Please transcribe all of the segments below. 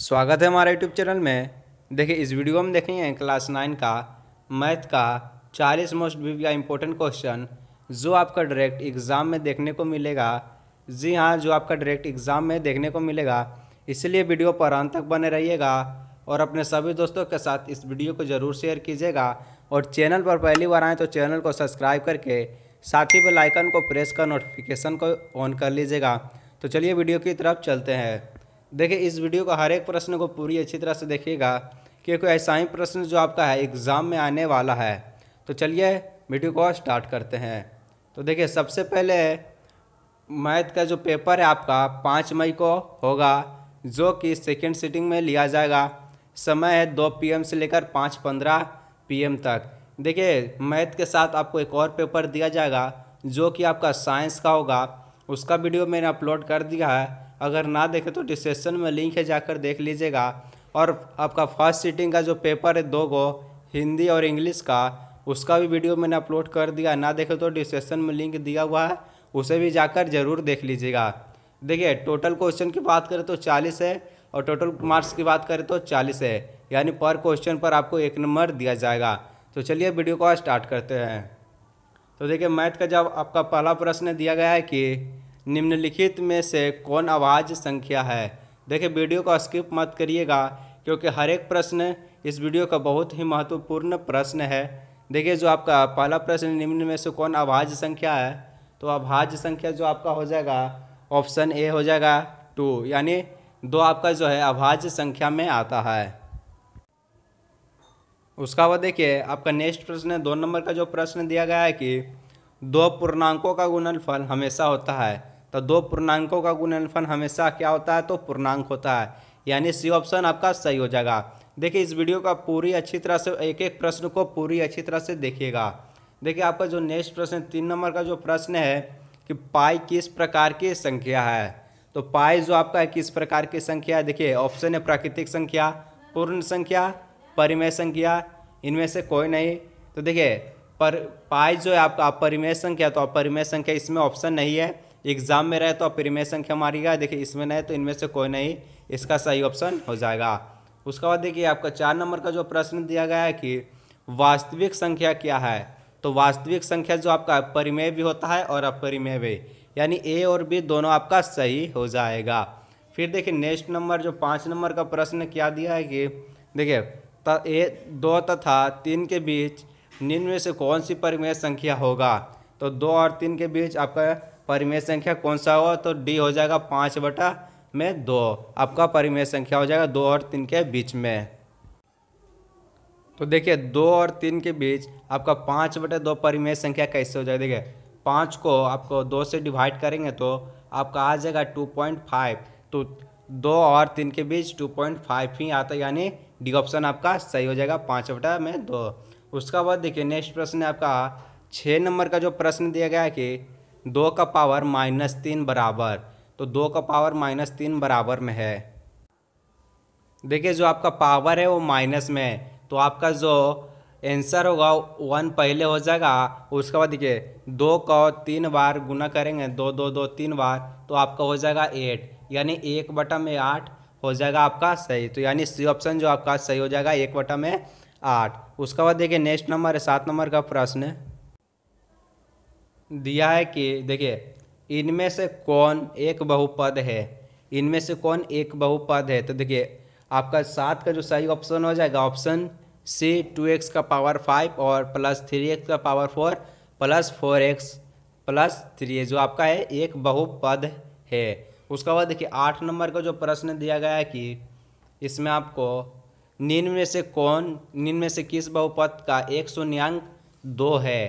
स्वागत है हमारे यूट्यूब चैनल में देखिए इस वीडियो में देखेंगे क्लास नाइन का मैथ का चालीस मोस्ट वी का इम्पोर्टेंट क्वेश्चन जो आपका डायरेक्ट एग्ज़ाम में देखने को मिलेगा जी हाँ जो आपका डायरेक्ट एग्ज़ाम में देखने को मिलेगा इसलिए वीडियो पर अंत तक बने रहिएगा और अपने सभी दोस्तों के साथ इस वीडियो को ज़रूर शेयर कीजिएगा और चैनल पर पहली बार आएँ तो चैनल को सब्सक्राइब करके साथ ही बेलाइकन को प्रेस कर नोटिफिकेशन को ऑन कर लीजिएगा तो चलिए वीडियो की तरफ चलते हैं देखिए इस वीडियो का हर एक प्रश्न को पूरी अच्छी तरह से देखिएगा कि कोई ऐसा ही प्रश्न जो आपका है एग्ज़ाम में आने वाला है तो चलिए वीडियो को स्टार्ट करते हैं तो देखिए सबसे पहले मैथ का जो पेपर है आपका पाँच मई को होगा जो कि सेकेंड सिटिंग में लिया जाएगा समय है दो पी से लेकर पाँच पंद्रह पीएम तक देखिए मैथ के साथ आपको एक और पेपर दिया जाएगा जो कि आपका साइंस का होगा उसका वीडियो मैंने अपलोड कर दिया है अगर ना देखें तो डिस्क्रिप्शन में लिंक है जाकर देख लीजिएगा और आपका फर्स्ट सीटिंग का जो पेपर है दो गो हिंदी और इंग्लिश का उसका भी वीडियो मैंने अपलोड कर दिया ना देखें तो डिस्क्रिप्शन में लिंक दिया हुआ है उसे भी जाकर ज़रूर देख लीजिएगा देखिए टोटल क्वेश्चन की बात करें तो चालीस है और टोटल मार्क्स की बात करें तो चालीस है यानी पर क्वेश्चन पर आपको एक नंबर दिया जाएगा तो चलिए वीडियो को स्टार्ट करते हैं तो देखिए मैथ का जब आपका पहला प्रश्न दिया गया है कि निम्नलिखित में से कौन आवाज संख्या है देखिए वीडियो को स्किप मत करिएगा क्योंकि हर एक प्रश्न इस वीडियो का बहुत ही महत्वपूर्ण प्रश्न है देखिए जो आपका पहला प्रश्न निम्न में से कौन आवाज संख्या है तो आभाज संख्या जो आपका हो जाएगा ऑप्शन ए हो जाएगा टू यानी दो आपका जो है अभाज्य संख्या में आता है उसका बाद देखिए आपका नेक्स्ट प्रश्न है दो नंबर का जो प्रश्न दिया गया है कि दो पूर्णांकों का गुणनफल हमेशा होता है तो दो पूर्णांकों का गुणनफल हमेशा क्या होता है तो पूर्णांक होता है यानी सी ऑप्शन आपका सही हो जाएगा देखिए इस वीडियो का पूरी अच्छी तरह से एक एक प्रश्न को पूरी अच्छी तरह से देखिएगा देखिए आपका जो नेक्स्ट प्रश्न तीन नंबर का जो प्रश्न है कि पाई किस प्रकार की संख्या है तो पाई जो आपका है किस प्रकार की संख्या है देखिए ऑप्शन है प्राकृतिक संख्या पूर्ण संख्या परिमेय संख्या इनमें से कोई नहीं तो देखिए पर पाई जो है आपका अपरिमेय संख्या तो अपरिमेय संख्या इसमें ऑप्शन नहीं है एग्जाम में रहे तो आप संख्या मारिएगा देखिए इसमें नहीं तो इनमें से कोई नहीं इसका सही ऑप्शन हो जाएगा उसके बाद देखिए आपका चार नंबर का जो प्रश्न दिया गया है कि वास्तविक संख्या क्या है तो वास्तविक संख्या जो आपका परिमेय भी होता है और अपरिमेय भी यानी ए और बी दोनों आपका सही हो जाएगा फिर देखिए नेक्स्ट नंबर जो पाँच नंबर का प्रश्न क्या दिया है कि देखिए त ए दो तथा तीन के बीच निम्न में से कौन सी परिमेय संख्या होगा तो दो और तीन के बीच आपका परिमेय संख्या कौन सा होगा तो डी हो जाएगा पाँच बटा में दो आपका परिमेय संख्या हो जाएगा दो और तीन के बीच में तो देखिए दो और तीन के बीच आपका पाँच बटे दो परिमेय संख्या कैसे हो जाएगा देखिए पाँच को आपको दो से डिवाइड करेंगे तो आपका आ जाएगा टू पॉइंट फाइव तो दो और तीन के बीच टू पॉइंट फाइव ही आता है यानी डी ऑप्शन आपका सही हो जाएगा पाँच बटा में दो उसका बाद देखिए नेक्स्ट प्रश्न है आपका छः नंबर का जो प्रश्न दिया गया है कि दो का पावर माइनस तीन बराबर तो दो का पावर माइनस तीन बराबर में है देखिए जो आपका पावर है वो माइनस में है तो आपका जो आंसर होगा वन पहले हो जाएगा उसके बाद देखिए दो को तीन बार गुना करेंगे दो दो दो तीन बार तो आपका हो जाएगा एट यानी एक बटा में आठ हो जाएगा आपका सही तो यानी सी ऑप्शन जो आपका सही हो जाएगा एक बटा में आठ उसके बाद देखिए नेक्स्ट नंबर है सात नंबर का प्रश्न है दिया है कि देखिए इनमें से कौन एक बहुपद है इनमें से कौन एक बहुपद है तो देखिए आपका सात का जो सही ऑप्शन हो जाएगा ऑप्शन सी टू एक्स का पावर फाइव और प्लस थ्री एक्स का power four plus four X plus three जो आपका है एक बहुपद है उसका बाद देखिए आठ नंबर का जो प्रश्न दिया गया है कि इसमें आपको निम्न में से कौन निम्न में से किस बहुपद का एक शून्यांक दो है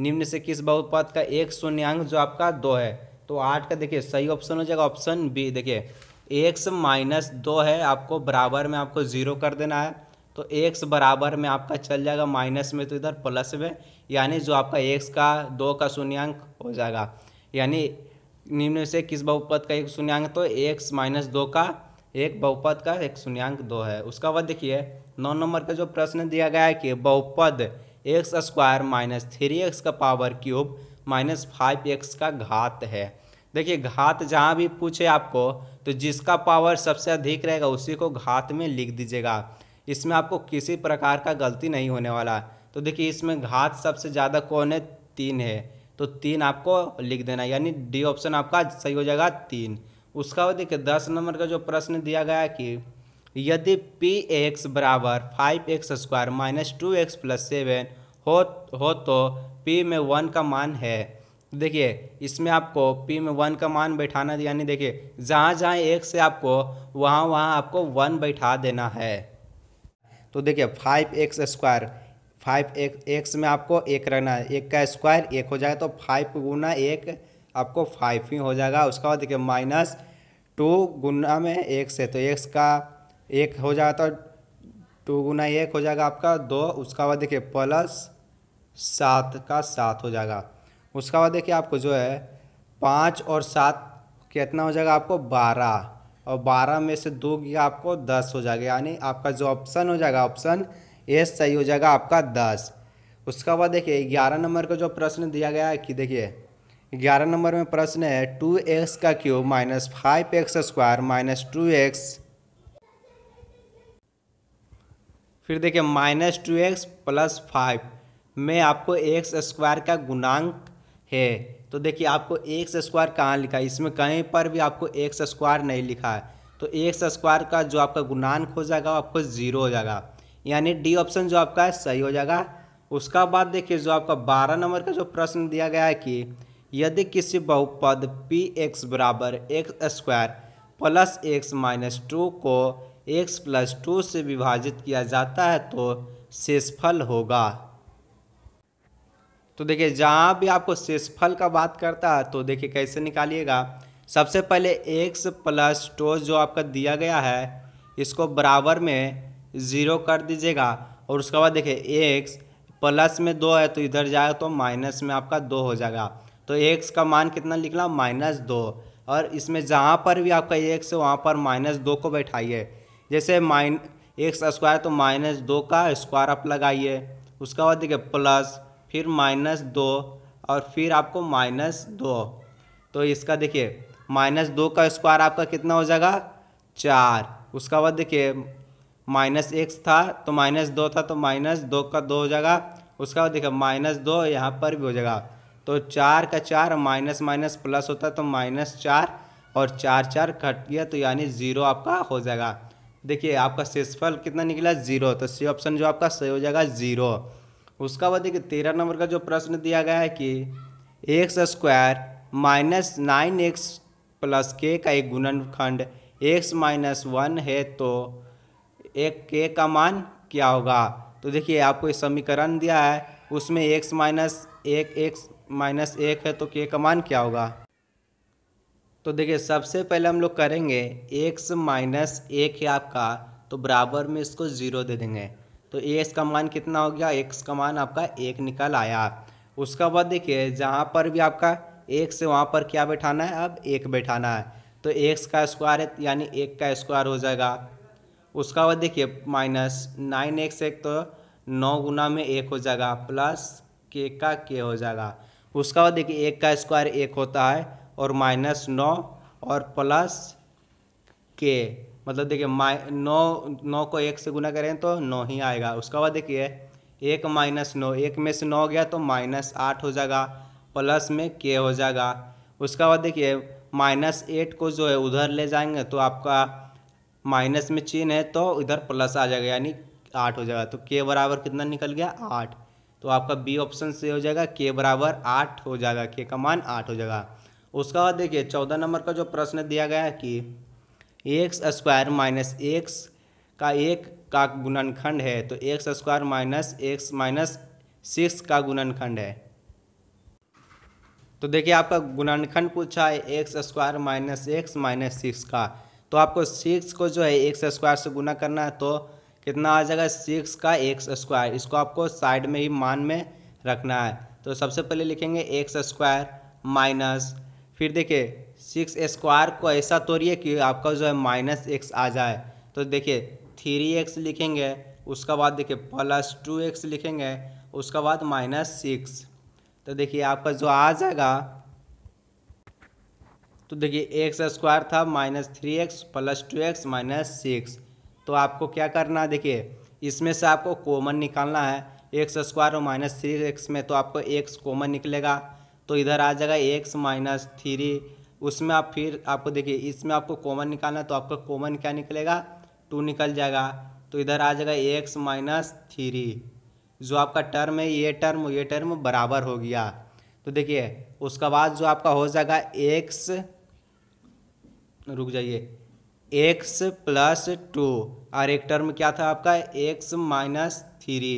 निम्न से किस बहुपद का एक शून्यंक जो आपका दो है तो आठ का देखिए सही ऑप्शन हो जाएगा ऑप्शन बी देखिए एक्स माइनस दो है आपको बराबर में आपको ज़ीरो कर देना है तो एक्स बराबर में आपका चल जाएगा माइनस में तो इधर प्लस में यानी जो आपका एक्स का दो का शून्यांक हो जाएगा यानी निम्न से किस बहुपद का एक शून्यंक तो एक्स माइनस दो का एक बहुपद का एक शून्यंक दो है उसका बाद देखिए नौ नंबर का जो प्रश्न दिया गया है कि बहुपद X square minus three X का power cube minus five X का घात है देखिए घात जहाँ भी पूछे आपको तो जिसका पावर सबसे अधिक रहेगा उसी को घात में लिख दीजिएगा इसमें आपको किसी प्रकार का गलती नहीं होने वाला तो देखिए इसमें घात सबसे ज़्यादा कौन है तीन है तो तीन आपको लिख देना यानी डी ऑप्शन आपका सही हो जाएगा तीन उसका देखिए दस नंबर का जो प्रश्न दिया गया कि यदि पी एक्स बराबर five X square minus two X plus seven हो हो तो पी में वन का मान है देखिए इसमें आपको p में वन का मान बैठाना यानी देखिए जहाँ जहाँ एक से आपको वहाँ वहाँ आपको वन बैठा देना है तो देखिए फाइव एक्स स्क्वायर फाइव एक एक्स में आपको एक रहना है एक का स्क्वायर एक हो जाएगा तो फाइव गुना एक आपको फाइव ही हो जाएगा उसका बाद देखिए माइनस टू गुना में एक से तो एक्स का एक हो जाएगा तो टू गुना एक हो जाएगा आपका दो उसका बाद देखिए प्लस सात का सात हो जाएगा उसका बाद देखिए आपको जो है पाँच और सात कितना हो जाएगा आपको बारह और बारह में से दो गया आपको दस हो जाएगा यानी आपका जो ऑप्शन हो जाएगा ऑप्शन ए सही हो जाएगा आपका दस उसका बाद देखिए ग्यारह नंबर का जो प्रश्न दिया गया है कि देखिए ग्यारह नंबर में प्रश्न है टू एक्स का cube minus five X square minus two X फिर देखिए minus two X plus five में आपको एक्स स्क्वायर का गुणांक है तो देखिए आपको एक्स स्क्वायर कहाँ लिखा है इसमें कहीं पर भी आपको एक्स स्क्वायर नहीं लिखा है तो एक्स स्क्वायर का जो आपका गुणांक हो जाएगा वो आपको ज़ीरो हो जाएगा यानी डी ऑप्शन जो आपका है सही हो जाएगा उसका बाद देखिए जो आपका बारह नंबर का जो प्रश्न दिया गया है कि यदि किसी बहुपद पी एक्स बराबर X square plus X minus two को एक्स प्लस टू से विभाजित किया जाता है तो शेषफल होगा तो देखिए जहाँ भी आपको शेषफल का बात करता है तो देखिए कैसे निकालिएगा सबसे पहले एक्स प्लस टो जो आपका दिया गया है इसको बराबर में ज़ीरो कर दीजिएगा और उसके बाद देखिए एक्स प्लस में दो है तो इधर जाए तो माइनस में आपका दो हो जाएगा तो एक्स का मान कितना निकला माइनस दो और इसमें जहाँ पर भी आपका एक्स है वहाँ पर माइनस दो को बैठाइए जैसे माइन एक्स स्क्वायर तो माइनस दो का स्क्वायर आप लगाइए उसके बाद देखिए प्लस फिर माइनस दो और फिर आपको माइनस दो तो इसका देखिए माइनस दो का स्क्वायर आपका कितना हो जाएगा चार उसका बाद देखिए माइनस एक्स था तो माइनस दो था तो माइनस दो का दो हो जाएगा उसका बाद देखिए माइनस दो यहाँ पर भी हो जाएगा तो चार का चार माइनस माइनस प्लस होता तो माइनस चार और चार चार कट गया तो यानी ज़ीरो आपका हो जाएगा देखिए आपका शेषफल कितना निकला ज़ीरो तो सी ऑप्शन जो आपका सही हो जाएगा ज़ीरो उसका बाद देखिए तेरह नंबर का जो प्रश्न दिया गया है कि X square minus nine X plus K का एक गुणनखंड एक्स माइनस वन है तो एक के का मान क्या होगा तो देखिए आपको ये समीकरण दिया है उसमें एक्स माइनस एक एक्स माइनस एक है तो के का मान क्या होगा तो देखिए सबसे पहले हम लोग करेंगे एक्स माइनस एक है आपका तो बराबर में इसको ज़ीरो दे देंगे तो ए एस का मान कितना हो गया एक्स का मान आपका एक निकल आया उसका बाद देखिए जहाँ पर भी आपका एक से वहाँ पर क्या बैठाना है अब एक बैठाना है तो एक्स का स्क्वायर यानी एक का स्क्वायर हो जाएगा उसका बाद देखिए माइनस नाइन एक्स एक तो नौ गुना में एक हो जाएगा प्लस के का के हो जाएगा उसका बाद देखिए एक का स्क्वायर एक होता है और माइनस नौ और प्लस के मतलब देखिए माइ नौ नौ को एक से गुना करें तो नौ ही आएगा उसका बाद देखिए एक माइनस नौ एक में से नौ गया तो माइनस आठ हो जाएगा प्लस में के हो जाएगा उसका बाद देखिए माइनस एट को जो है उधर ले जाएंगे तो आपका माइनस में चिन्ह है तो इधर प्लस आ जाएगा यानी आठ हो जाएगा तो के बराबर कितना निकल गया आठ तो आपका बी ऑप्शन से हो जाएगा के बराबर आठ हो जाएगा के का मान आठ हो जाएगा उसका बाद देखिए चौदह नंबर का जो प्रश्न दिया गया है कि एक्स स्क्वायर माइनस एक्स का एक का गुणनखंड है तो X square minus X minus six का गुणनखंड है तो देखिए आपका गुणनखंड पूछा है X square minus X minus six का तो आपको सिक्स को जो है एक्स स्क्वायर से गुना करना है तो कितना आ जाएगा सिक्स का एक्स स्क्वायर इसको आपको साइड में ही मान में रखना है तो सबसे पहले लिखेंगे एक्स स्क्वायर माइनस फिर देखिए सिक्स स्क्वायर को ऐसा तोड़िए कि आपका जो है माइनस एक्स आ जाए तो देखिए थ्री एक्स लिखेंगे उसका बाद देखिए प्लस टू एक्स लिखेंगे उसका बाद माइनस सिक्स तो देखिए आपका जो आ जाएगा तो देखिए एक्स स्क्वायर था minus three X plus two X minus six तो आपको क्या करना है देखिए इसमें से आपको कॉमन निकालना है एक्स स्क्वायर और माइनस थ्री एक्स में तो आपको एक्स कॉमन निकलेगा तो इधर आ जाएगा एक्स माइनस थ्री उसमें आप फिर आपको देखिए इसमें आपको कॉमन निकालना तो आपका कॉमन क्या निकलेगा टू निकल जाएगा तो इधर आ जाएगा ए एक्स माइनस थ्री जो आपका टर्म है ये टर्म ये टर्म बराबर हो गया तो देखिए उसका बाद जो आपका हो जाएगा एक्स रुक जाइए एक्स प्लस टू और एक टर्म क्या था आपका एक्स माइनस थ्री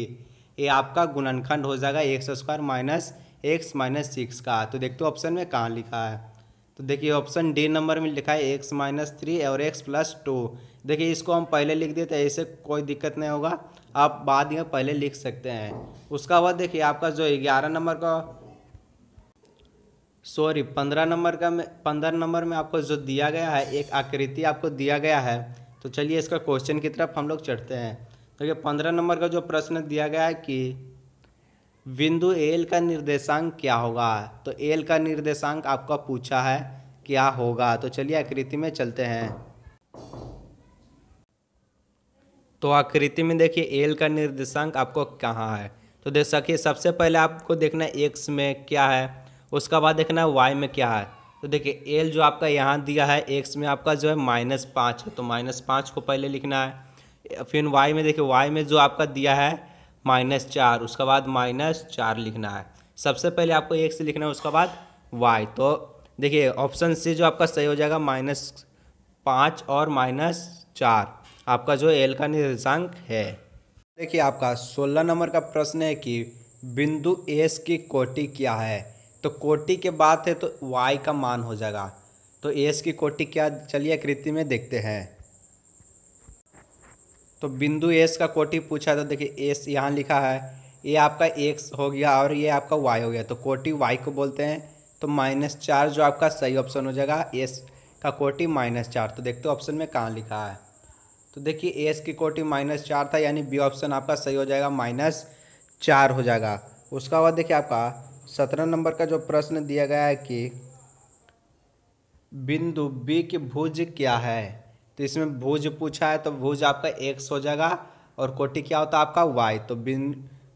ये आपका गुणनखंड हो जाएगा X square minus X minus six का तो देखते हो ऑप्शन में कहाँ लिखा है तो देखिए ऑप्शन डी नंबर में लिखा है एक्स माइनस थ्री और एक्स प्लस टू देखिए इसको हम पहले लिख देते हैं ऐसे कोई दिक्कत नहीं होगा आप बाद में पहले लिख सकते हैं उसका बाद देखिए आपका जो ग्यारह नंबर का सॉरी पंद्रह नंबर का में पंद्रह नंबर में आपको जो दिया गया है एक आकृति आपको दिया गया है तो चलिए इसका क्वेश्चन की तरफ हम लोग चढ़ते हैं देखिए पंद्रह नंबर का जो प्रश्न दिया गया है कि बिंदु एल का निर्देशांक क्या होगा तो एल का निर्देशांक आपका पूछा है क्या होगा तो चलिए आकृति में चलते हैं तो आकृति में देखिए एल का निर्देशांक आपको कहाँ है तो देख सकिए सबसे पहले आपको देखना है एक्स में क्या है उसका बाद देखना है वाई में क्या है तो देखिए एल जो आपका यहाँ दिया है एक्स में आपका जो है माइनस पाँच है तो माइनस पाँच को पहले लिखना है फिर वाई में देखिए वाई में जो आपका दिया है माइनस चार उसके बाद माइनस चार लिखना है सबसे पहले आपको एक से लिखना है उसके बाद वाई तो देखिए ऑप्शन सी जो आपका सही हो जाएगा माइनस पाँच और माइनस चार आपका जो एल का निर्देशांक है देखिए आपका सोलह नंबर का प्रश्न है कि बिंदु एस की कोटि क्या है तो कोटि के बाद है तो वाई का मान हो जाएगा तो एस की कोटि क्या चलिए कृति में देखते हैं तो बिंदु एस का कोटि पूछा तो देखिए एस यहाँ लिखा है ये आपका एक्स हो गया और ये आपका वाई हो गया तो कोटि वाई को बोलते हैं तो माइनस चार जो आपका सही ऑप्शन हो जाएगा एस का कोटि माइनस चार तो देखते हो ऑप्शन में कहाँ लिखा है तो देखिए एस की कोटि माइनस चार था यानी बी ऑप्शन आपका सही हो जाएगा माइनस चार हो जाएगा उसका बाद देखिए आपका सत्रह नंबर का जो प्रश्न दिया गया है कि बिंदु बी की भुज क्या है तो इसमें भुज पूछा है तो भुज आपका एक्स हो जाएगा और कोटि क्या होता है आपका वाई तो बिन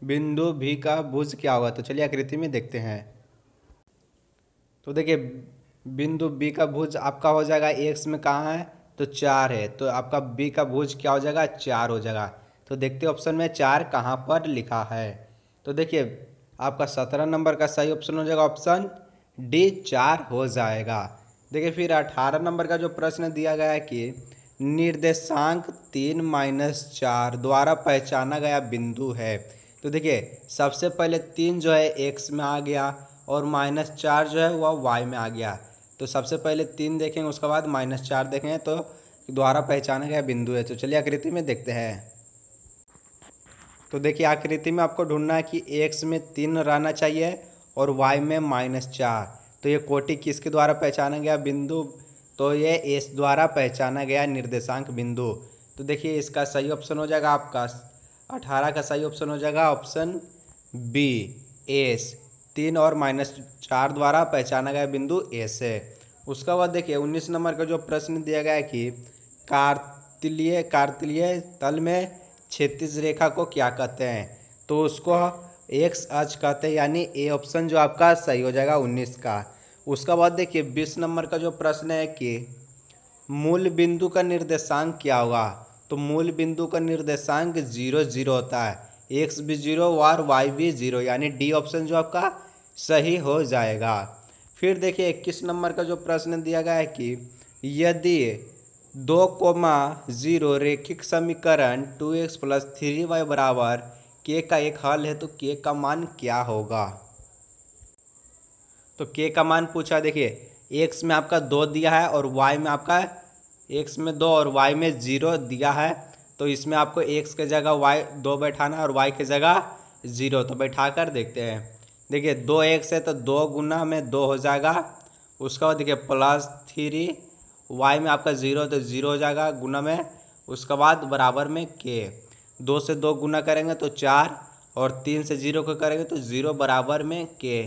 बिंदु भी का भुज क्या होगा तो चलिए आकृति में देखते हैं तो देखिए बिंदु बी का भुज आपका हो जाएगा एक्स में कहाँ है तो चार है तो आपका बी का भुज क्या हो जाएगा चार हो जाएगा तो देखते ऑप्शन में चार कहाँ पर लिखा है तो देखिए आपका सत्रह नंबर का सही ऑप्शन हो जाएगा ऑप्शन डी चार हो जाएगा देखिए फिर अठारह नंबर का जो प्रश्न दिया गया है कि निर्देशांक तीन माइनस चार द्वारा पहचाना गया बिंदु है तो देखिए सबसे पहले तीन जो है एक्स में आ गया और माइनस चार जो है वह वाई में आ गया तो सबसे पहले तीन देखेंगे उसके बाद माइनस चार देखें तो द्वारा पहचाना गया बिंदु है तो चलिए आकृति में देखते हैं तो देखिए आकृति में आपको ढूंढना है कि एक्स में तीन रहना चाहिए और वाई में माइनस चार तो ये कोटि किसके द्वारा पहचाना गया बिंदु तो ये एस द्वारा पहचाना गया निर्देशांक बिंदु तो देखिए इसका सही ऑप्शन हो जाएगा आपका अठारह का सही ऑप्शन हो जाएगा ऑप्शन बी एस तीन और माइनस चार द्वारा पहचाना गया बिंदु एस है उसका बाद देखिए उन्नीस नंबर का जो प्रश्न दिया गया है कि कार्तिलीय कार्तिलीय तल में छत्तीस रेखा को क्या कहते हैं तो उसको एक्स अच कहते हैं यानी ए ऑप्शन जो आपका सही हो जाएगा उन्नीस का उसका बाद देखिए बीस नंबर का जो प्रश्न है कि मूल बिंदु का निर्देशांक क्या होगा तो मूल बिंदु का निर्देशांक जीरो जीरो होता है एक्स भी जीरो और वाई भी जीरो यानी डी ऑप्शन जो आपका सही हो जाएगा फिर देखिए इक्कीस नंबर का जो प्रश्न दिया गया है कि यदि दो कोमा जीरो रेखिक समीकरण two X plus three Y बराबर के का एक हल है तो के का मान क्या होगा तो के का मान पूछा देखिए एक्स में आपका दो दिया है और वाई में आपका एक्स में दो और वाई में ज़ीरो दिया है तो इसमें आपको एक्स के जगह वाई दो बैठाना और वाई के जगह ज़ीरो तो बैठा कर देखते हैं देखिए दो एक्स है तो दो गुना में दो हो जाएगा उसका बाद देखिए प्लस थ्री वाई में आपका ज़ीरो तो ज़ीरो हो जाएगा गुना में उसके बाद बराबर में के दो से दो गुना करेंगे तो चार और तीन से ज़ीरो को करेंगे तो ज़ीरो बराबर में के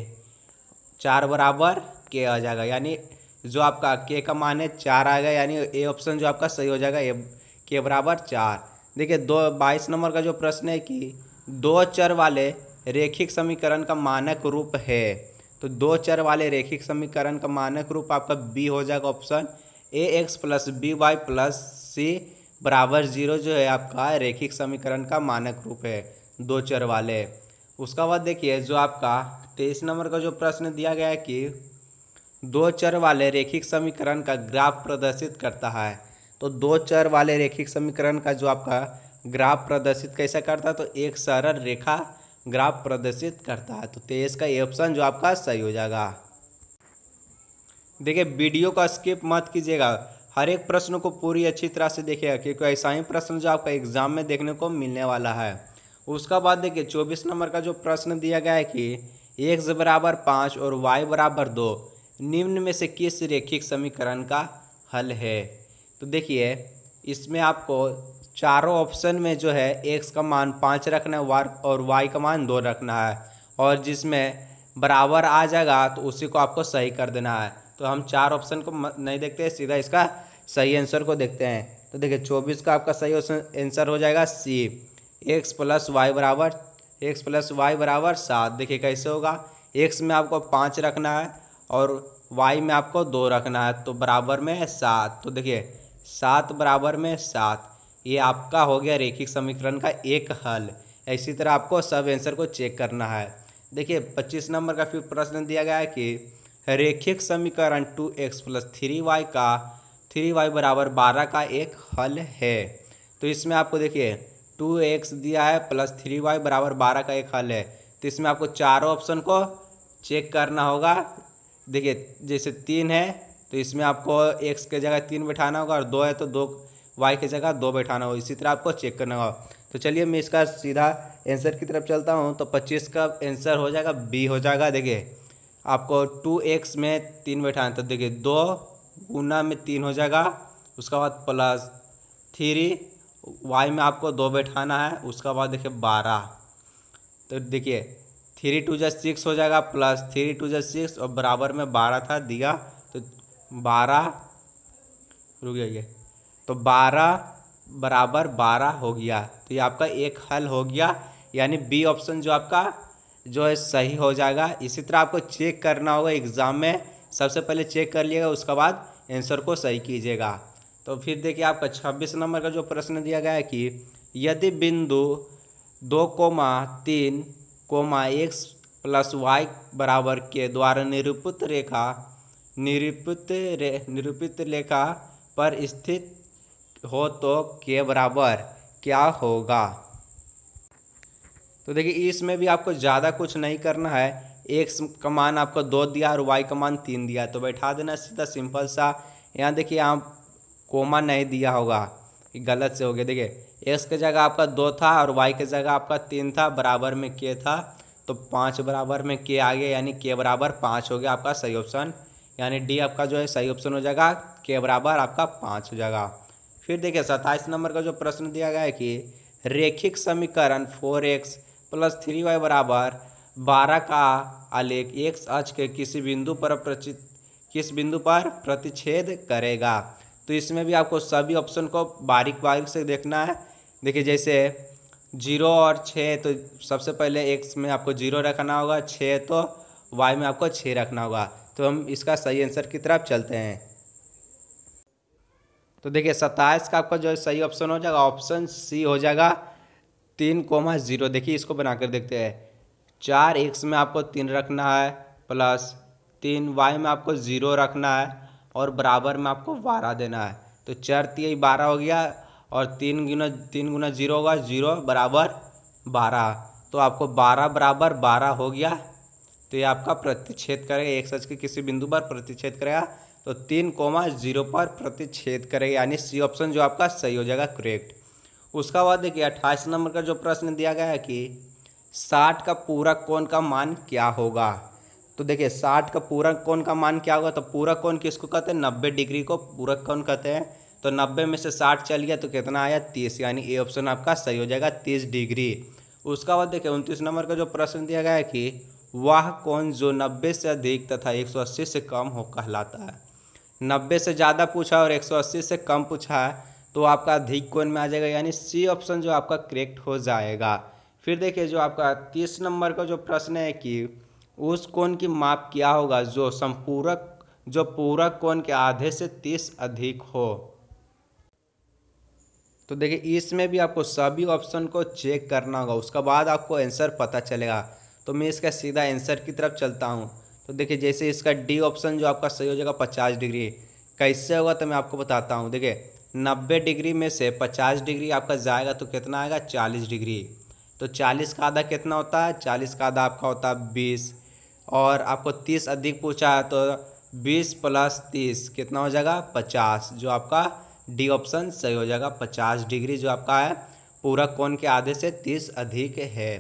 चार बराबर के आ जाएगा यानी जो आपका के का मान है चार आ गया यानी ए ऑप्शन जो आपका सही हो जाएगा ए के बराबर चार देखिए दो बाईस नंबर का जो प्रश्न है कि दो चर वाले रेखिक समीकरण का मानक रूप है तो दो चर वाले रेखिक समीकरण का मानक रूप आपका बी हो जाएगा option A X plus B Y plus C बराबर जीरो जो है आपका रेखिक समीकरण का मानक रूप है दो चर वाले उसका बाद देखिए जो आपका तेईस नंबर का जो प्रश्न दिया गया है कि दो चर वाले रेखिक समीकरण का ग्राफ प्रदर्शित करता है तो दो चर वाले रेखिक समीकरण का जो आपका ग्राफ प्रदर्शित कैसा करता है तो एक सरल रेखा ग्राफ प्रदर्शित करता है तो तेईस का ये ऑप्शन जो आपका सही हो जाएगा देखिए वीडियो का स्किप मत कीजिएगा हर एक प्रश्न को पूरी अच्छी तरह से देखिएगा क्योंकि ऐसा ही प्रश्न जो आपका एग्जाम में देखने को मिलने वाला है उसका बाद देखिए चौबीस नंबर का जो प्रश्न दिया गया है कि एक्स बराबर पाँच और वाई बराबर दो निम्न में से किस रेखिक समीकरण का हल है तो देखिए इसमें आपको चारों ऑप्शन में जो है एक्स का मान पाँच रखना है और वाई का मान दो रखना है और जिसमें बराबर आ जाएगा तो उसी को आपको सही कर देना है तो हम चार ऑप्शन को नहीं देखते सीधा इसका सही आंसर को देखते हैं तो देखिए चौबीस का आपका सही आंसर हो जाएगा सी एक्स प्लस वाई बराबर एक्स प्लस वाई बराबर सात देखिए कैसे होगा एक्स में आपको पाँच रखना है और वाई में आपको दो रखना है तो बराबर में सात तो देखिए सात बराबर में सात ये आपका हो गया रेखिक समीकरण का एक हल इसी तरह आपको सब आंसर को चेक करना है देखिए पच्चीस नंबर का फिर प्रश्न दिया गया है कि रेखिक समीकरण two X plus three Y का थ्री वाई बराबर बारह का एक हल है तो इसमें आपको देखिए टू एक्स दिया है प्लस थ्री वाई बराबर बारह का एक हल है तो इसमें आपको चारों ऑप्शन को चेक करना होगा देखिए जैसे तीन है तो इसमें आपको एक्स के जगह तीन बैठाना होगा और दो है तो दो वाई की जगह दो बैठाना होगा इसी तरह आपको चेक करना होगा तो चलिए मैं इसका सीधा आंसर की तरफ चलता हूँ तो पच्चीस का आंसर हो जाएगा बी हो जाएगा देखिए आपको टू एक्स में तीन बैठाना तो देखिए दो गुना में तीन हो जाएगा उसका बाद प्लस थ्री वाई में आपको दो बैठाना है उसका बाद देखिए बारह तो देखिए थ्री टू जै सिक्स हो जाएगा प्लस थ्री टू जै सिक्स और बराबर में बारह था दिया तो बारह रुक जाइए तो बारह बराबर बारह हो गया तो ये आपका एक हल हो गया यानी बी ऑप्शन जो आपका जो है सही हो जाएगा इसी तरह आपको चेक करना होगा एग्ज़ाम में सबसे पहले चेक कर लिएगा उसके बाद आंसर को सही कीजिएगा तो फिर देखिए आपका छब्बीस नंबर का जो प्रश्न दिया गया है कि यदि बिंदु दो कोमा तीन कोमा एक्स प्लस वाई बराबर के द्वारा निरूपित रेखा निरूपित रे निरूपित रेखा पर स्थित हो तो के बराबर क्या होगा तो देखिए इसमें भी आपको ज़्यादा कुछ नहीं करना है एक्स का मान आपको दो दिया और वाई का मान तीन दिया तो बैठा देना सीधा सिंपल सा यहाँ देखिए आप कोमा नहीं दिया होगा गलत से हो गया देखिए एक्स के जगह आपका दो था और वाई के जगह आपका तीन था बराबर में के था तो पाँच बराबर में के आ गया यानी के बराबर पाँच हो गया आपका सही ऑप्शन यानी डी आपका जो है सही ऑप्शन हो जाएगा के बराबर आपका पाँच हो जाएगा फिर देखिए सत्ताईस नंबर का जो प्रश्न दिया गया है कि रेखिक समीकरण four X plus three Y बराबर बारह का आलेख एक्स अक्ष के किसी बिंदु पर प्रचित किस बिंदु पर प्रतिच्छेद करेगा तो इसमें भी आपको सभी ऑप्शन को बारीक बारीक से देखना है देखिए जैसे जीरो और छः तो सबसे पहले एक्स में आपको जीरो रखना होगा छः तो वाई में आपको छः रखना होगा तो हम इसका सही आंसर की तरफ चलते हैं तो देखिए सत्ताईस का आपका जो सही ऑप्शन हो जाएगा ऑप्शन सी हो जाएगा तीन कोमा ज़ीरो देखिए इसको बनाकर देखते हैं चार एक्स में आपको तीन रखना है प्लस तीन वाई में आपको ज़ीरो रखना है और बराबर में आपको बारह देना है तो चार तिहाई बारह हो गया और तीन गुना तीन गुना जीरो होगा जीरो बराबर बारह तो आपको बारह बराबर बारह हो गया तो ये आपका प्रतिच्छेद करेगा एक सच के किसी बिंदु पर प्रतिच्छेद करेगा तो तीन कोमा जीरो पर प्रतिच्छेद करेगा यानी सी ऑप्शन जो आपका सही हो जाएगा करेक्ट उसका बाद देखिए अट्ठाईस नंबर का जो प्रश्न दिया गया है कि साठ का पूरा कोण का मान क्या होगा तो देखिए साठ का पूरा कोण का मान क्या होगा तो पूरा कोण किसको कहते हैं नब्बे डिग्री को पूरक कोण कहते हैं तो नब्बे में से साठ चल गया तो कितना आया तीस यानी ए ऑप्शन आपका सही हो जाएगा तीस डिग्री उसका बाद देखिए उनतीस नंबर का जो प्रश्न दिया गया है कि वह कोण जो नब्बे से अधिक तथा एक सौ अस्सी से कम हो कहलाता है नब्बे से ज़्यादा पूछा और एक सौ अस्सी से कम पूछा है तो आपका अधिक कौन में आ जाएगा यानी सी ऑप्शन जो आपका करेक्ट हो जाएगा फिर देखिए जो आपका तीस नंबर का जो प्रश्न है कि उस कोण की माप क्या होगा जो संपूरक जो पूरक कोण के आधे से तीस अधिक हो तो देखिए इसमें भी आपको सभी ऑप्शन को चेक करना होगा उसके बाद आपको आंसर पता चलेगा तो मैं इसका सीधा आंसर की तरफ चलता हूँ तो देखिए जैसे इसका डी ऑप्शन जो आपका सही हो जाएगा पचास डिग्री कैसे होगा तो मैं आपको बताता हूँ देखिए नब्बे डिग्री में से पचास डिग्री आपका जाएगा तो कितना आएगा चालीस डिग्री तो चालीस का आधा कितना होता है चालीस का आधा आपका होता है बीस और आपको तीस अधिक पूछा है तो बीस प्लस तीस कितना हो जाएगा पचास जो आपका डी ऑप्शन सही हो जाएगा पचास डिग्री जो आपका है पूरा कौन के आधे से तीस अधिक है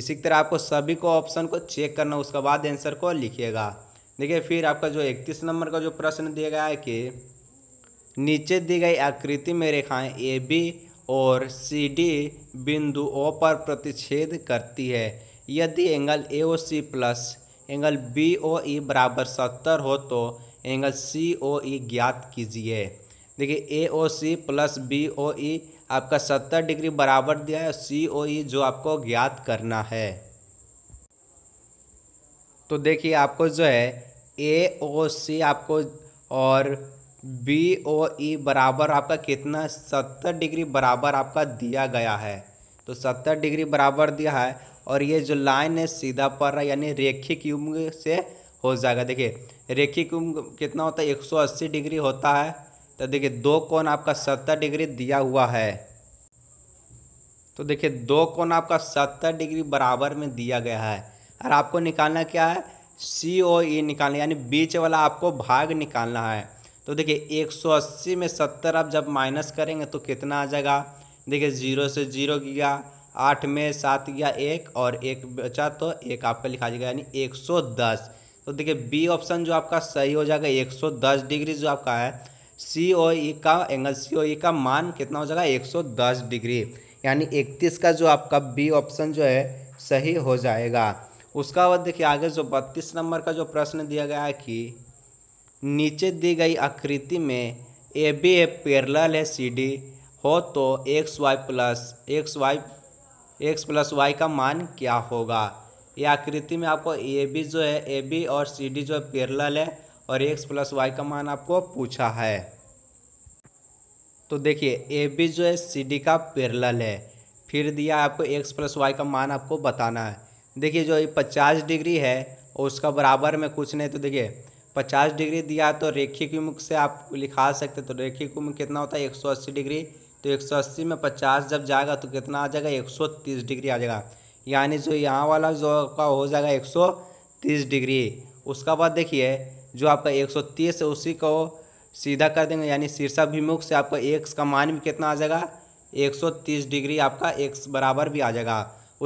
इसी तरह आपको सभी को ऑप्शन को चेक करना उसके बाद आंसर को लिखिएगा देखिए फिर आपका जो इकतीस नंबर का जो प्रश्न दिया गया है कि नीचे दी गई आकृति में रेखाएं ए बी और सी डी बिंदु ओ पर प्रतिच्छेद करती है यदि angle A O C plus angle B O E बराबर सत्तर हो तो एंगल सी ओ ई ज्ञात कीजिए देखिए ए O C plus B O ई आपका सत्तर डिग्री बराबर दिया है सी ओ ई जो आपको ज्ञात करना है तो देखिए आपको जो है ए ओ सी आपको और बी ओ ई बराबर आपका कितना सत्तर डिग्री बराबर आपका दिया गया है तो सत्तर डिग्री बराबर दिया है और ये जो लाइन है सीधा पड़ रहा है यानी रेखिक युग्म से हो जाएगा देखिए रेखिक युग्म कितना होता है 180 डिग्री होता है तो देखिए दो कोण आपका सत्तर डिग्री दिया हुआ है तो देखिए दो कोण आपका सत्तर डिग्री बराबर में दिया गया है और आपको निकालना क्या है सी ओ ई निकालना यानी बीच वाला आपको भाग निकालना है तो देखिए 180 में 70 आप जब माइनस करेंगे तो कितना आ जाएगा देखिए ज़ीरो से ज़ीरो गया आठ में सात गया एक और एक बचा तो एक आपका लिखा जाएगा यानी एक सौ दस तो देखिए बी ऑप्शन जो आपका सही हो जाएगा एक सौ दस डिग्री जो आपका है सी ओ ई का एंगल सी ओ ई का मान कितना हो जाएगा एक सौ दस डिग्री यानी इकतीस का जो आपका बी ऑप्शन जो है सही हो जाएगा उसका बाद देखिए आगे जो बत्तीस नंबर का जो प्रश्न दिया गया है कि नीचे दी गई आकृति में ए बी ए पेरल है सी डी हो तो X Y plus X Y X plus Y का मान क्या होगा ये आकृति में आपको ए बी जो है ए बी और सी डी जो है पेरल है और एक्स प्लस वाई का मान आपको पूछा है तो देखिए ए बी जो है सी डी का पेरल है फिर दिया आपको एक्स प्लस वाई का मान आपको बताना है देखिए जो ये पचास डिग्री है और उसका बराबर में कुछ नहीं तो देखिए पचास डिग्री दिया तो रेखी मुख से आप लिखा सकते तो रेखी मुख कितना होता है एक सौ अस्सी डिग्री तो एक सौ अस्सी में पचास जब जाएगा तो कितना आ जाएगा एक सौ तीस डिग्री आ जाएगा यानी जो यहाँ वाला जो आपका हो जाएगा एक सौ तीस डिग्री उसका बाद देखिए जो आपका एक सौ तीस है उसी को सीधा कर देंगे यानी शीर्षाभिमुख से आपका एक्स का मान भी कितना आ जाएगा एक सौ तीस डिग्री आपका एक्स बराबर भी आ जाएगा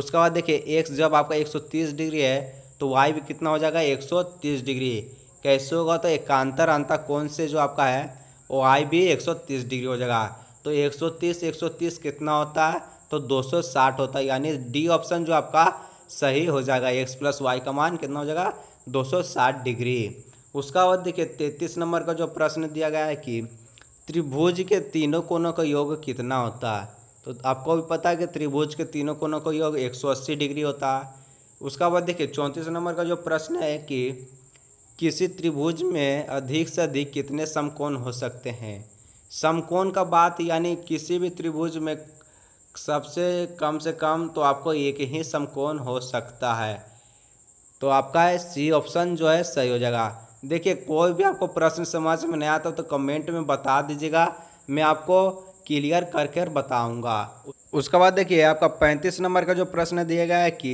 उसके बाद देखिए एक जब आपका एक सौ तीस डिग्री है तो वाई भी कितना हो जाएगा एक सौ तीस डिग्री कैसे होगा तो एकांतर अंतर कौन से जो आपका है वो आई भी एक सौ तीस डिग्री हो जाएगा तो 130 130 कितना होता है तो 260 होता है यानी डी ऑप्शन जो आपका सही हो जाएगा एक्स प्लस वाई का मान कितना हो जाएगा 260 डिग्री उसका बाद देखिए तैतीस नंबर का जो प्रश्न दिया गया है कि त्रिभुज के तीनों कोनों का योग कितना होता है तो आपको भी पता है कि त्रिभुज के तीनों कोनों का योग एक डिग्री होता है उसका बाद देखिए चौंतीस नंबर का जो प्रश्न है कि किसी त्रिभुज में अधिक से अधिक कितने समकोण हो सकते हैं समकोण का बात यानी किसी भी त्रिभुज में सबसे कम से कम तो आपको एक ही समकोण हो सकता है तो आपका है सी ऑप्शन जो है सही हो जाएगा देखिए कोई भी आपको प्रश्न समझ में नहीं आता तो कमेंट में बता दीजिएगा मैं आपको क्लियर करके बताऊंगा उसके बाद देखिए आपका पैंतीस नंबर का जो प्रश्न दिया गया है कि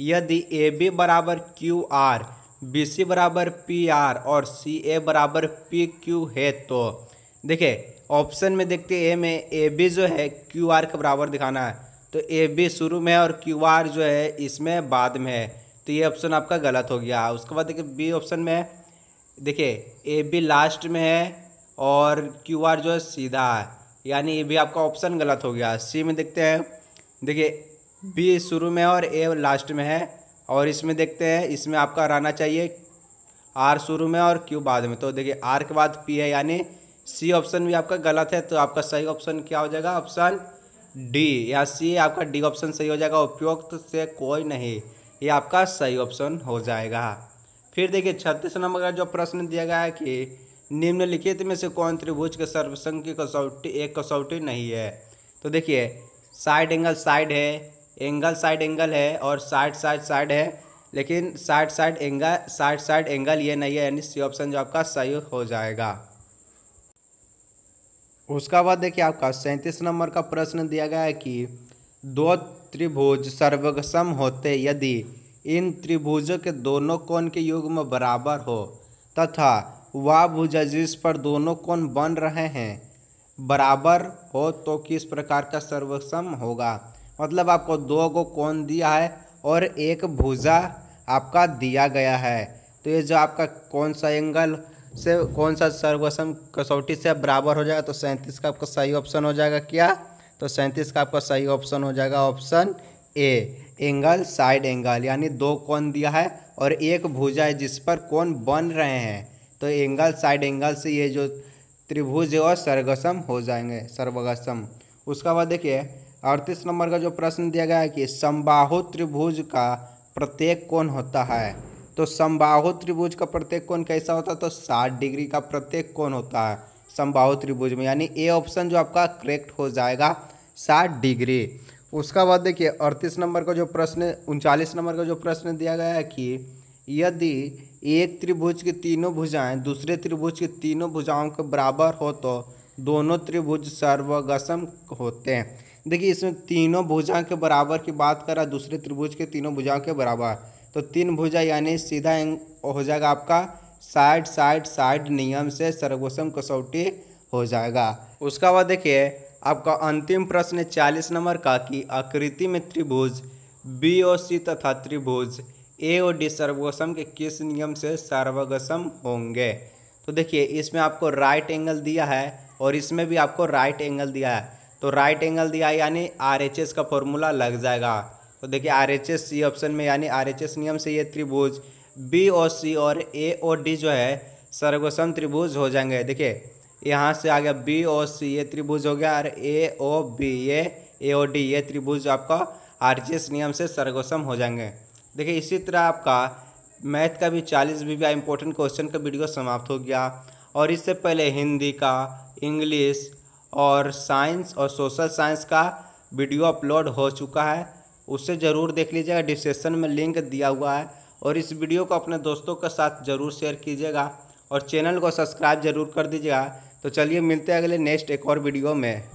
यदि ए बी बराबर क्यू आर बी सी बराबर पी आर और सी ए बराबर पी क्यू है तो देखिए ऑप्शन में देखते ए में ए बी जो है क्यू आर के बराबर दिखाना है तो ए बी शुरू में है और क्यू आर जो है इसमें बाद में है तो ये ऑप्शन आपका गलत हो गया उसके बाद देखिए बी ऑप्शन में है देखिए ए बी लास्ट में है और क्यू आर जो है सीधा है यानी ये भी आपका ऑप्शन गलत हो गया सी में देखते हैं देखिए बी शुरू में और ए लास्ट में है और इसमें देखते हैं इसमें आपका रहना चाहिए आर शुरू में और क्यू बाद में तो देखिए आर के बाद पी है यानी सी ऑप्शन भी आपका गलत है तो आपका सही ऑप्शन क्या हो जाएगा ऑप्शन डी या सी आपका डी ऑप्शन सही हो जाएगा उपयुक्त से कोई नहीं ये आपका सही ऑप्शन हो जाएगा फिर देखिए छत्तीस नंबर का जो प्रश्न दिया गया है कि निम्नलिखित में से कौन त्रिभुज के सर्वसंग की कसौटी एक कसौटी नहीं है तो देखिए साइड एंगल साइड है एंगल साइड एंगल है और साइड साइड साइड है लेकिन side side angle side side angle ये नहीं है यानी सी ऑप्शन जो आपका सही हो जाएगा उसका बाद देखिए आपका सैंतीस नंबर का प्रश्न दिया गया है कि दो त्रिभुज सर्वसम होते यदि इन त्रिभुजों के दोनों कोण के युग में बराबर हो तथा वह भुजा जिस पर दोनों कोण बन रहे हैं बराबर हो तो किस प्रकार का सर्वसम होगा मतलब आपको दो को कोण दिया है और एक भुजा आपका दिया गया है तो ये जो आपका कौन सा एंगल से कौन सा सर्वसम कसौटी से बराबर हो जाएगा तो सैंतीस का आपका सही ऑप्शन हो जाएगा क्या तो सैंतीस का आपका सही ऑप्शन हो जाएगा option A angle side angle यानी दो कौन दिया है और एक भुजा है जिस पर कौन बन रहे हैं तो एंगल साइड एंगल से ये जो त्रिभुज है और सर्गसम हो जाएंगे सर्वगसम उसका बाद देखिए अड़तीस नंबर का जो प्रश्न दिया गया है कि समबाहु त्रिभुज का प्रत्येक कौन होता है तो समबाहु त्रिभुज का प्रत्येक कोण कैसा होता है तो साठ डिग्री का प्रत्येक कोण होता है समबाहु त्रिभुज में यानी ए ऑप्शन जो आपका करेक्ट हो जाएगा साठ डिग्री उसका बाद देखिए अड़तीस नंबर का जो प्रश्न उनचालीस नंबर का जो प्रश्न दिया गया है कि यदि एक त्रिभुज की तीनों भुजाएं दूसरे त्रिभुज की तीनों भुजाओं के बराबर हो तो दोनों त्रिभुज सर्वगसम होते हैं देखिए इसमें तीनों भुजाओं के बराबर की बात करा दूसरे त्रिभुज के तीनों भुजाओं के बराबर तो तीन भुजा यानी सीधा हो जाएगा आपका साइड साइड साइड नियम से सर्वोसम कसौटी हो जाएगा उसका बाद देखिए आपका अंतिम प्रश्न है चालीस नंबर का कि आकृति में त्रिभुज बी ओ सी तथा त्रिभुज ए और डी सर्वोसम के किस नियम से सर्वगसम होंगे तो देखिए इसमें आपको राइट एंगल दिया है और इसमें भी आपको राइट एंगल दिया है तो राइट एंगल दिया यानी आर एच एस का फॉर्मूला लग जाएगा तो देखिए R H S C option में यानी आर एच एस नियम से ये त्रिभुज बी ओ सी और ए ओ डी जो है सर्वसम त्रिभुज हो जाएंगे देखिए यहाँ से आ गया बी ओ सी ये त्रिभुज हो गया और ए ओ बी ए ए ओ डी ये त्रिभुज आपका आर जी एस नियम से सर्वसम हो जाएंगे देखिए इसी तरह आपका मैथ का भी चालीस भी भी इम्पोर्टेंट क्वेश्चन का वीडियो समाप्त हो गया और इससे पहले हिंदी का इंग्लिश और साइंस और सोशल साइंस का वीडियो अपलोड हो चुका है उससे ज़रूर देख लीजिएगा डिस्क्रिप्शन में लिंक दिया हुआ है और इस वीडियो को अपने दोस्तों के साथ ज़रूर शेयर कीजिएगा और चैनल को सब्सक्राइब जरूर कर दीजिएगा तो चलिए मिलते हैं अगले नेक्स्ट एक और वीडियो में